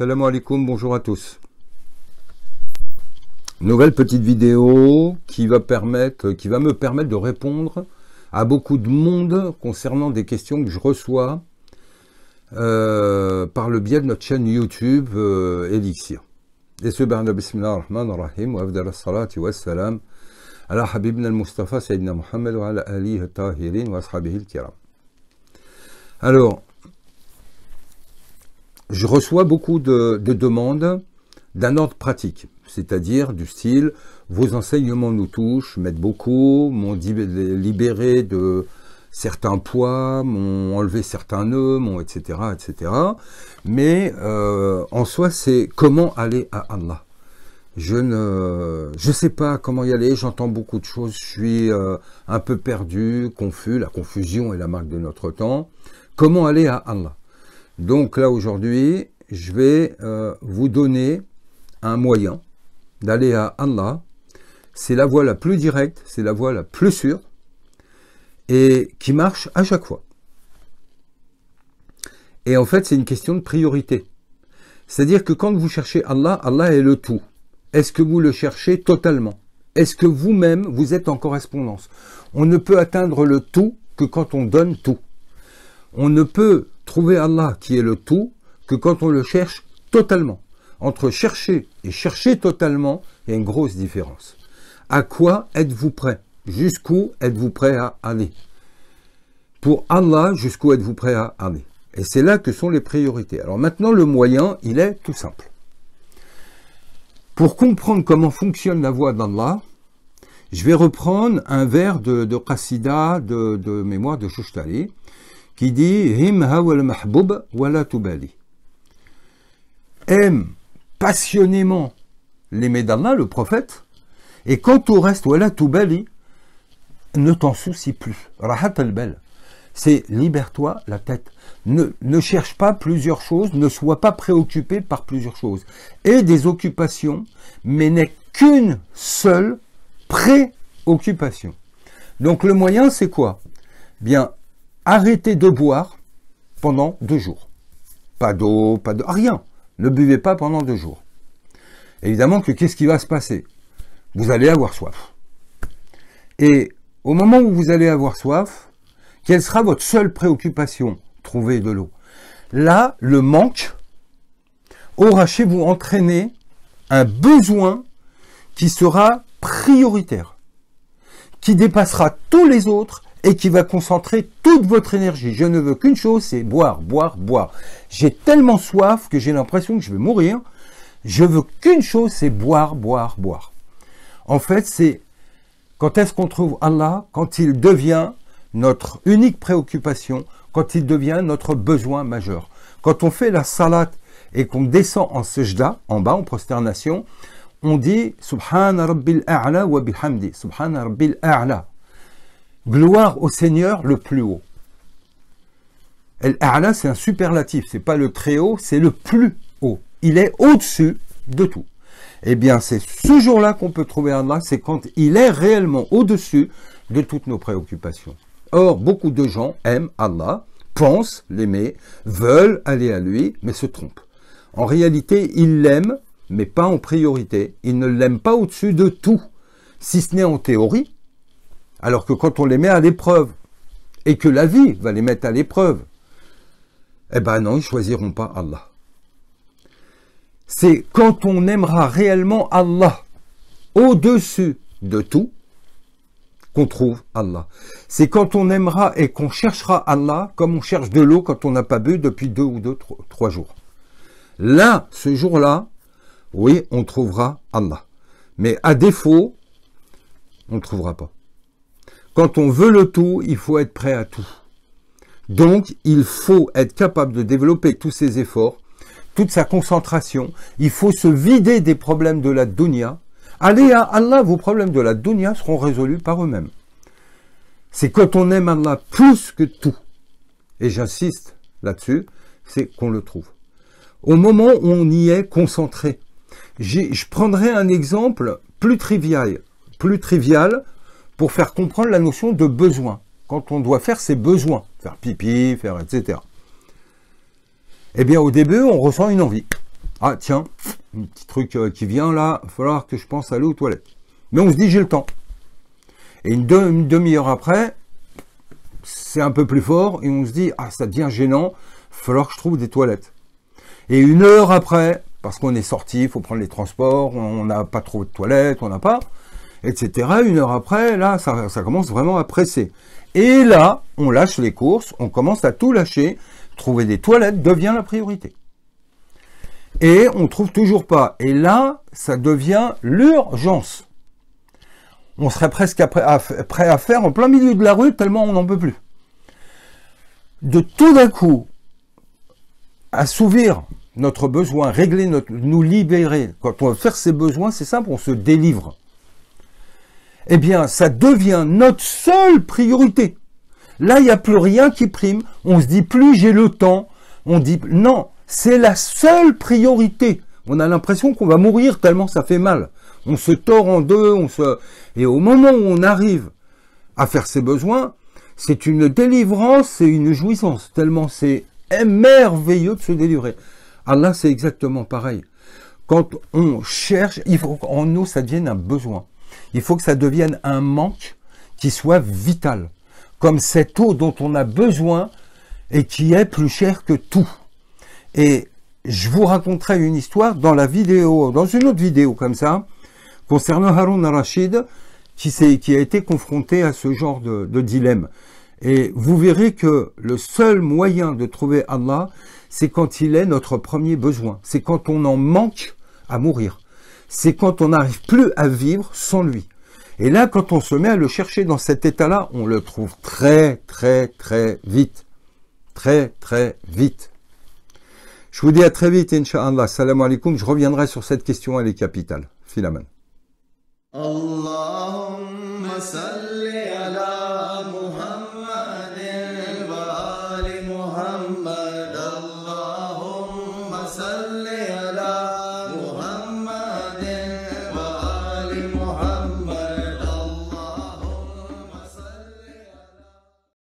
Salam alaikum, bonjour à tous. Nouvelle petite vidéo qui va, permettre, qui va me permettre de répondre à beaucoup de monde concernant des questions que je reçois euh, par le biais de notre chaîne YouTube euh, Elixir. Et ce bernard bismillah ar-Rahman ar-Rahim wa afdal salati wa salam ala habibna al-Mustafa sayyidina Muhammad wa ala ali tahirin wa ashabihi kiram Alors, je reçois beaucoup de, demandes d'un ordre pratique, c'est-à-dire du style vos enseignements nous touchent, m'aident beaucoup, m'ont libéré de certains poids, m'ont enlevé certains nœuds, etc etc. Mais euh, en soi, c'est comment aller à Allah. Je ne je sais pas comment y aller. J'entends beaucoup de choses. Je suis euh, un peu perdu, confus. La confusion est la marque de notre temps. Comment aller à Allah donc là aujourd'hui, je vais euh, vous donner un moyen d'aller à Allah. C'est la voie la plus directe, c'est la voie la plus sûre et qui marche à chaque fois. Et en fait, c'est une question de priorité. C'est-à-dire que quand vous cherchez Allah, Allah est le tout. Est-ce que vous le cherchez totalement Est-ce que vous-même, vous êtes en correspondance On ne peut atteindre le tout que quand on donne tout. On ne peut trouver Allah qui est le tout que quand on le cherche totalement. Entre chercher et chercher totalement, il y a une grosse différence. À quoi êtes-vous prêt Jusqu'où êtes-vous prêt à aller Pour Allah, jusqu'où êtes-vous prêt à aller Et c'est là que sont les priorités. Alors maintenant, le moyen, il est tout simple. Pour comprendre comment fonctionne la voie d'Allah, je vais reprendre un vers de, Qasida, de, mémoire de Chouchtali qui dit Him hawal mahbub tubali. Aime passionnément les d'Allah, le prophète, et quand tout reste, wala bali, ne t'en soucie plus. Rahat al-bel. C'est libère-toi la tête. Ne, ne, cherche pas plusieurs choses, ne sois pas préoccupé par plusieurs choses. Et des occupations, mais n'est qu'une seule préoccupation. Donc le moyen, c'est quoi Bien, arrêtez de boire pendant deux jours. Pas d'eau, pas de rien. Ne buvez pas pendant deux jours. Évidemment que qu'est-ce qui va se passer Vous allez avoir soif. Et au moment où vous allez avoir soif, quelle sera votre seule préoccupation Trouver de l'eau. Là, le manque aura chez vous entraîné un besoin qui sera prioritaire, qui dépassera tous les autres et qui va concentrer toute votre énergie. Je ne veux qu'une chose, c'est boire, boire, boire. J'ai tellement soif que j'ai l'impression que je vais mourir. Je veux qu'une chose, c'est boire, boire, boire. En fait, c'est quand est-ce qu'on trouve Allah Quand il devient notre unique préoccupation, quand il devient notre besoin majeur. Quand on fait la salat et qu'on descend en sejda, en bas, en prosternation, on dit Subhana A'la wa bihamdi. Subhana Rabbil A'la. Gloire au Seigneur le plus haut. Al-A'la, c'est un superlatif, c'est pas le très haut, c'est le plus haut. Il est au-dessus de tout. Eh bien, c'est ce jour-là qu'on peut trouver Allah, c'est quand il est réellement au-dessus de toutes nos préoccupations. Or, beaucoup de gens aiment Allah, pensent l'aimer, veulent aller à lui, mais se trompent. En réalité, ils l'aiment, mais pas en priorité. Ils ne l'aiment pas au-dessus de tout, si ce n'est en théorie, alors que quand on les met à l'épreuve, et que la vie va les mettre à l'épreuve, eh ben non, ils ne choisiront pas Allah. C'est quand on aimera réellement Allah au-dessus de tout qu'on trouve Allah. C'est quand on aimera et qu'on cherchera Allah comme on cherche de l'eau quand on n'a pas bu depuis deux ou trois, jours. Là, ce jour-là, oui, on trouvera Allah. Mais à défaut, on ne trouvera pas. Quand on veut le tout, il faut être prêt à tout. Donc, il faut être capable de développer tous ses efforts, toute sa concentration. Il faut se vider des problèmes de la dunya. Allez à Allah, vos problèmes de la dunya seront résolus par eux-mêmes. C'est quand on aime Allah plus que tout, et j'insiste là-dessus, c'est qu'on le trouve. Au moment où on y est concentré. Je prendrai un exemple plus trivial, plus trivial pour faire comprendre la notion de besoin, quand on doit faire ses besoins, faire pipi, faire etc. Eh bien, au début, on ressent une envie. Ah, tiens, un petit truc euh, qui vient là, il va falloir que je pense aller aux toilettes. Mais on se dit, j'ai le temps. Et une, demi-heure après, c'est un peu plus fort et on se dit, ah, ça devient gênant, il falloir que je trouve des toilettes. Et une heure après, parce qu'on est sorti, il faut prendre les transports, on n'a pas trop de toilettes, on n'a pas, etc. Une heure après, là, ça, commence vraiment à presser. Et là, on lâche les courses, on commence à tout lâcher. Trouver des toilettes devient la priorité. Et on trouve toujours pas. Et là, ça devient l'urgence. On serait presque prêt à faire en plein milieu de la rue tellement on n'en peut plus. De tout d'un coup, assouvir notre besoin, régler notre, nous libérer. Quand on va faire ses besoins, c'est simple, on se délivre eh bien, ça devient notre seule priorité. Là, il n'y a plus rien qui prime. On se dit plus j'ai le temps. On dit non, c'est la seule priorité. On a l'impression qu'on va mourir tellement ça fait mal. On se tord en deux, on se et au moment où on arrive à faire ses besoins, c'est une délivrance et une jouissance tellement c'est merveilleux de se délivrer. Allah, c'est exactement pareil. Quand on cherche, il faut en nous ça devienne un besoin. Il faut que ça devienne un manque qui soit vital, comme cette eau dont on a besoin et qui est plus chère que tout. Et je vous raconterai une histoire dans la vidéo, dans une autre vidéo comme ça, concernant Haroun rashid qui, qui a été confronté à ce genre de, de dilemme. Et vous verrez que le seul moyen de trouver Allah, c'est quand il est notre premier besoin. C'est quand on en manque à mourir c'est quand on n'arrive plus à vivre sans lui. Et là, quand on se met à le chercher dans cet état-là, on le trouve très, très, très vite. Très, très vite. Je vous dis à très vite, Inch'Allah. Salam alaikum. Je reviendrai sur cette question, elle est capitale. Filaman.